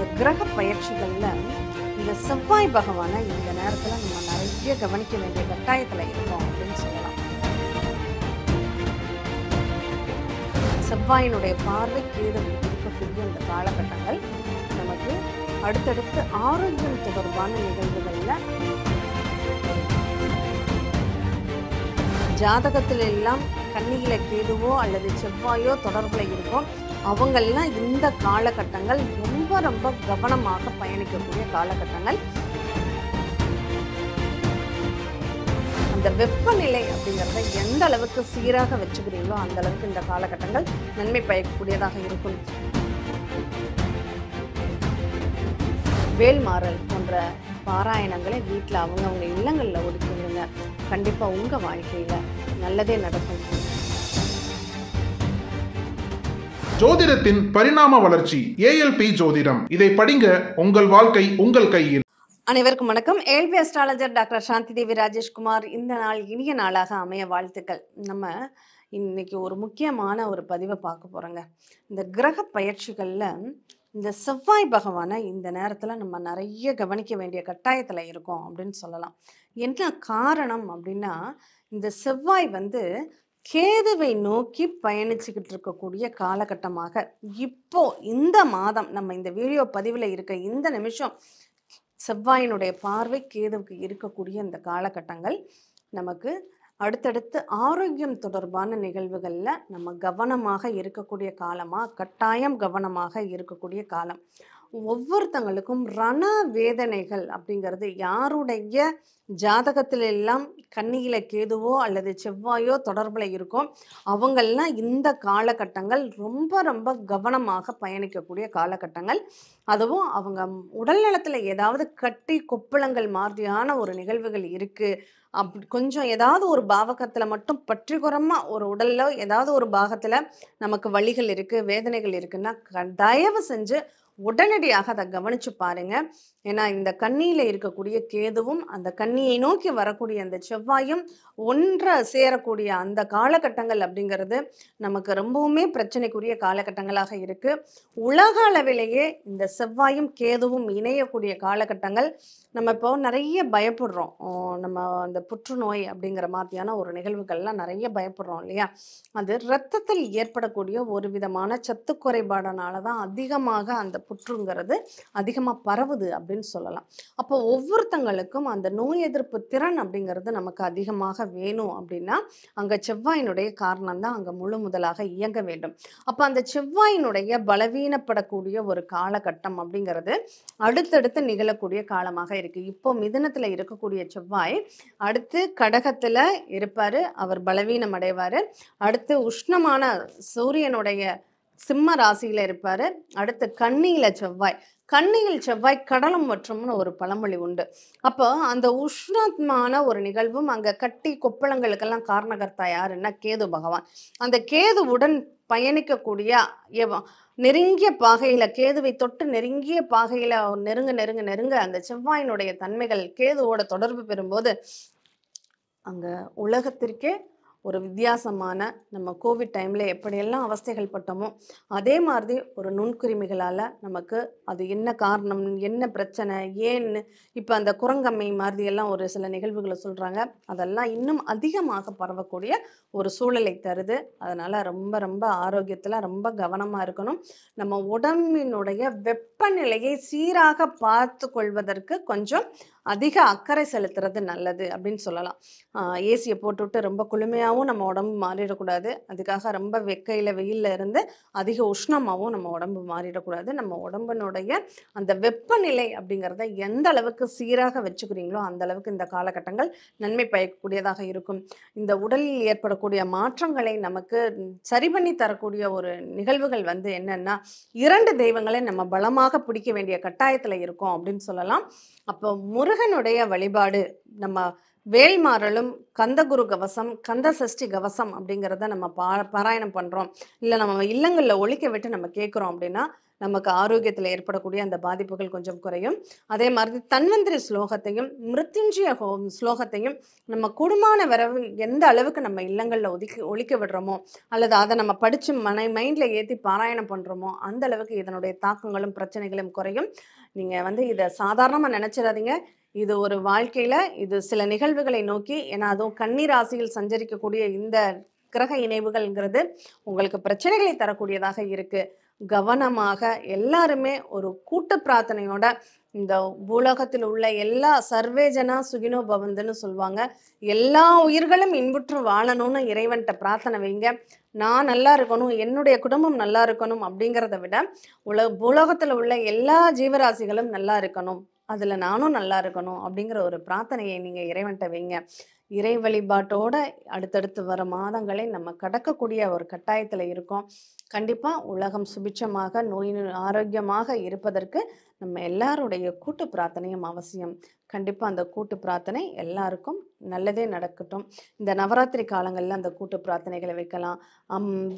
இந்த கிரக பயிற்சிகளில் இந்த செவ்வாய் பகவானை இந்த நேரத்தில் நம்ம நிறைய கவனிக்க வேண்டிய கட்டாயத்தில் இருக்கோம் அப்படின்னு சொல்லலாம் செவ்வாயினுடைய பார்வை கீழே இருக்கக்கூடிய இந்த காலகட்டங்கள் நமக்கு அடுத்தடுத்து ஆரோக்கியம் தொடர்பான நிகழ்வுகளில் ஜாதகத்தில் எல்லாம் கண்ணிகளை கேதுவோ அல்லது செவ்வாயோ தொடர்பில் இருக்கும் அவங்கள்லாம் இந்த காலகட்டங்கள் ரொம்ப ரொம்ப கவனமாக பயணிக்கக்கூடிய காலகட்டங்கள் அந்த வெப்பநிலை அப்படிங்கிறத எந்த அளவுக்கு சீராக வச்சுக்கிறீங்களோ அந்த அளவுக்கு இந்த காலகட்டங்கள் நன்மை பயக்கக்கூடியதாக இருக்கும் வேல்மாறல் போன்ற பாராயணங்களை வீட்டில் அவங்கவுங்க இல்லங்களில் ஒதுக்கிடுங்க கண்டிப்பாக உங்கள் வாழ்க்கையில் நல்லதே நடக்கும் ஜோதிடத்தின் பரிணாம வளர்ச்சி ஏஎல்பி ஜோதிடம் இதை படிங்க உங்கள் வாழ்க்கை உங்கள் கையில் அனைவருக்கும் வணக்கம் ஏல்பி அஸ்ட்ராலஜர் டாக்டர் சாந்தி தேவி ராஜேஷ்குமார் இந்த நாள் இனிய நாளாக அமைய வாழ்த்துக்கள் நம்ம இன்னைக்கு ஒரு முக்கியமான ஒரு பதிவை பார்க்க போகிறோங்க இந்த கிரக பயிற்சிகளில் இந்த செவ்வாய் பகவானை இந்த நேரத்தில் நம்ம நிறைய கவனிக்க வேண்டிய கட்டாயத்தில் இருக்கோம் அப்படின்னு சொல்லலாம் என்ன காரணம் அப்படின்னா இந்த செவ்வாய் வந்து கேதுவை நோக்கி பயணிச்சுக்கிட்டு இருக்கக்கூடிய காலகட்டமாக இப்போ இந்த மாதம் நம்ம இந்த வீடியோ பதிவில் இருக்க இந்த நிமிஷம் செவ்வாயினுடைய பார்வை கேதுவுக்கு இருக்கக்கூடிய இந்த காலகட்டங்கள் நமக்கு அடுத்தடுத்து ஆரோக்கியம் தொடர்பான நிகழ்வுகளில் நம்ம கவனமாக இருக்கக்கூடிய காலமாக கட்டாயம் கவனமாக இருக்கக்கூடிய காலம் ஒவ்வொருத்தங்களுக்கும் ரண வேதனைகள் அப்படிங்கிறது யாருடைய ஜாதகத்திலெல்லாம் கண்ணியில் கேதுவோ அல்லது செவ்வாயோ தொடர்பில் இருக்கும் அவங்கள்லாம் இந்த காலகட்டங்கள் ரொம்ப ரொம்ப கவனமாக பயணிக்கக்கூடிய காலகட்டங்கள் அதுவும் அவங்க உடல் நலத்தில் ஏதாவது கட்டி கொப்பளங்கள் மாதிரியான ஒரு நிகழ்வுகள் இருக்குது அப் கொஞ்சம் ஏதாவது ஒரு பாவகத்தில் மட்டும் பற்றிகுறமாக ஒரு உடலில் ஏதாவது ஒரு பாகத்தில் நமக்கு வழிகள் இருக்குது வேதனைகள் இருக்குன்னா தயவு செஞ்சு உடனடியாக அதை கவனித்து பாருங்கள் ஏன்னா இந்த கண்ணியில் இருக்கக்கூடிய கேதுவும் அந்த கண்ணியை நோக்கி வரக்கூடிய அந்த செவ்வாயும் ஒன்றை சேரக்கூடிய அந்த காலகட்டங்கள் அப்படிங்கிறது நமக்கு ரொம்பவுமே பிரச்சனைக்குரிய காலகட்டங்களாக இருக்குது உலக அளவிலேயே இந்த செவ்வாயும் கேதுவும் இணையக்கூடிய காலகட்டங்கள் நம்ம இப்போ நிறைய பயப்படுறோம் நம்ம அந்த புற்றுநோய் அப்படிங்கிற மாதிரியான ஒரு நிகழ்வுகள்லாம் நிறைய பயப்படுறோம் இல்லையா அது ரத்தத்தில் ஏற்படக்கூடிய ஒரு விதமான சத்து குறைபாடனால தான் அதிகமாக அந்த புற்றுங்கிறது அதிகமாக பரவுது அப்படின்னு சொல்லலாம் அப்போ ஒவ்வொருத்தங்களுக்கும் அந்த நோய் எதிர்ப்பு திறன் அப்படிங்கிறது நமக்கு அதிகமாக வேணும் அப்படின்னா அங்கே செவ்வாயினுடைய காரணம் தான் அங்கே முழு முதலாக இயங்க வேண்டும் அப்போ அந்த செவ்வாயினுடைய பலவீனப்படக்கூடிய ஒரு காலகட்டம் அப்படிங்கிறது அடுத்தடுத்து நிகழக்கூடிய காலமாக இருக்குது இப்போ மிதனத்தில் இருக்கக்கூடிய செவ்வாய் அடுத்து கடகத்தில் இருப்பார் அவர் பலவீனம் அடைவார் அடுத்து உஷ்ணமான சூரியனுடைய சிம்ம ராசியில் இருப்பார் அடுத்து கண்ணியில செவ்வாய் கண்ணியில் செவ்வாய் கடலம் வற்றம்னு ஒரு பழமொழி உண்டு அப்போ அந்த உஷ்ணமான ஒரு நிகழ்வும் அங்கே கட்டி கொப்பளங்களுக்கெல்லாம் காரணகர்த்தா யாருன்னா கேது பகவான் அந்த கேதுவுடன் பயணிக்கக்கூடிய நெருங்கிய பாகையில் கேதுவை தொட்டு நெருங்கிய பாகையில் நெருங்க நெருங்க நெருங்க அந்த செவ்வாயினுடைய தன்மைகள் கேதுவோட தொடர்பு பெறும்போது அங்கே உலகத்திற்கே ஒரு வித்தியாசமான நம்ம கோவிட் டைமில் எப்படியெல்லாம் அவஸ்தைகள் பட்டோமோ அதே மாதிரி ஒரு நுண்குருமிகளால் நமக்கு அது என்ன காரணம் என்ன பிரச்சனை ஏன்னு இப்போ அந்த குரங்கம்மை மாதிரி எல்லாம் ஒரு சில நிகழ்வுகளை சொல்கிறாங்க அதெல்லாம் இன்னும் அதிகமாக பரவக்கூடிய ஒரு சூழலை தருது அதனால் ரொம்ப ரொம்ப ஆரோக்கியத்தில் ரொம்ப கவனமாக இருக்கணும் நம்ம உடம்பினுடைய வெப்பநிலையை சீராக பார்த்து கொள்வதற்கு கொஞ்சம் அதிக அக்கறை செலுத்துறது நல்லது அப்படின்னு சொல்லலாம் ஏசியை போட்டுவிட்டு ரொம்ப குளுமையாகவும் நம்ம உடம்பு மாறிடக்கூடாது அதுக்காக ரொம்ப வெக்கையில் வெயிலில் இருந்து அதிக உஷ்ணமாகவும் நம்ம உடம்பு மாறிடக்கூடாது நம்ம உடம்பினுடைய அந்த வெப்பநிலை அப்படிங்கிறத எந்த அளவுக்கு சீராக வச்சுக்கிறீங்களோ அந்த அளவுக்கு இந்த காலகட்டங்கள் நன்மை பயக்கக்கூடியதாக இருக்கும் இந்த உடலில் ஏற்படக்கூடிய மாற்றங்களை நமக்கு சரி பண்ணி தரக்கூடிய ஒரு நிகழ்வுகள் வந்து என்னென்னா இரண்டு தெய்வங்களை நம்ம பலமாக பிடிக்க வேண்டிய கட்டாயத்தில் இருக்கோம் அப்படின்னு சொல்லலாம் அப்போ முருக முருகனுடைய வழிபாடு நம்ம வேல்மாறலும் கந்தகுரு கவசம் கந்த சஷ்டி கவசம் அப்படிங்கிறத நம்ம பா பாராயணம் பண்ணுறோம் இல்லை நம்ம இல்லங்களில் ஒழிக்க விட்டு நம்ம கேட்குறோம் அப்படின்னா நமக்கு ஆரோக்கியத்தில் ஏற்படக்கூடிய அந்த பாதிப்புகள் கொஞ்சம் குறையும் அதே மாதிரி தன்வந்திரி ஸ்லோகத்தையும் மிருத்யுஞ்சய ஹோம் ஸ்லோகத்தையும் நம்ம குடும்பமான வரவு எந்த அளவுக்கு நம்ம இல்லங்களில் ஒதுக்கி ஒழிக்க விடுறோமோ அல்லது அதை நம்ம படித்து மனை மைண்டில் ஏற்றி பாராயணம் பண்ணுறோமோ அந்த அளவுக்கு இதனுடைய தாக்கங்களும் பிரச்சனைகளும் குறையும் நீங்கள் வந்து இதை சாதாரணமாக நினச்சிடாதீங்க இது ஒரு வாழ்க்கையில் இது சில நிகழ்வுகளை நோக்கி ஏன்னா அதுவும் ராசியில் சஞ்சரிக்கக்கூடிய இந்த கிரக இணைவுகள்ங்கிறது உங்களுக்கு பிரச்சனைகளை தரக்கூடியதாக இருக்குது கவனமாக எல்லாருமே ஒரு கூட்ட பிரார்த்தனையோட இந்த பூலோகத்தில் உள்ள எல்லா சர்வேஜனா சுகினோ பவந்துன்னு சொல்லுவாங்க எல்லா உயிர்களும் இன்புற்று வாழணும்னு இறைவன்கிட்ட பிரார்த்தனை வைங்க நான் நல்லா இருக்கணும் என்னுடைய குடும்பம் நல்லா இருக்கணும் அப்படிங்கிறத விட உல பூலோகத்தில் உள்ள எல்லா ஜீவராசிகளும் நல்லா இருக்கணும் அதில் நானும் நல்லா இருக்கணும் அப்படிங்கிற ஒரு பிரார்த்தனையை நீங்கள் இறைவன்கிட்ட வைங்க இறை வழிபாட்டோட அடுத்தடுத்து வர மாதங்களை நம்ம கடக்கக்கூடிய ஒரு கட்டாயத்தில் இருக்கோம் கண்டிப்பாக உலகம் சுபிட்சமாக நோய் ஆரோக்கியமாக இருப்பதற்கு நம்ம எல்லாருடைய கூட்டு பிரார்த்தனையும் அவசியம் கண்டிப்பாக அந்த கூட்டு பிரார்த்தனை எல்லாருக்கும் நல்லதே நடக்கட்டும் இந்த நவராத்திரி காலங்களில் அந்த கூட்டு பிரார்த்தனைகளை வைக்கலாம்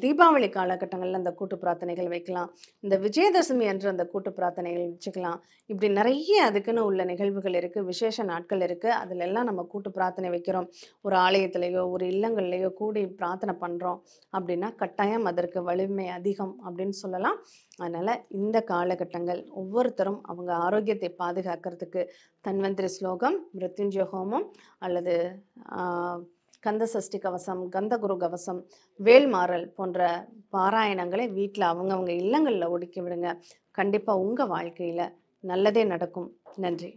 தீபாவளி காலகட்டங்களில் அந்த கூட்டு பிரார்த்தனைகள் வைக்கலாம் இந்த விஜயதசமி என்று அந்த கூட்டு பிரார்த்தனைகள் வச்சுக்கலாம் இப்படி நிறைய அதுக்குன்னு உள்ள நிகழ்வுகள் இருக்குது விசேஷ நாட்கள் இருக்குது அதில் எல்லாம் நம்ம கூட்டு பிரார்த்தனை வைக்கிறோம் ஒரு ஆலயத்திலேயோ ஒரு இல்லங்கள்லேயோ கூடி பிரார்த்தனை பண்ணுறோம் அப்படின்னா கட்டாயம் அதற்கு வலிமை அதிகம் அப்படின்னு சொல்லலாம் அதனால் இந்த காலகட்டங்கள் ஒவ்வொருத்தரும் அவங்க ஆரோக்கியத்தை பாதுகாக்கிறதுக்கு தன்வந்த காயத்ரி ஸ்லோகம் மிருத்யுஞ்சய ஹோமம் அல்லது கந்த சஷ்டி கவசம் கந்த குரு கவசம் வேல்மாறல் போன்ற பாராயணங்களை வீட்டில் அவங்கவுங்க இல்லங்களில் ஒடுக்கி விடுங்க கண்டிப்பாக உங்கள் வாழ்க்கையில் நல்லதே நடக்கும் நன்றி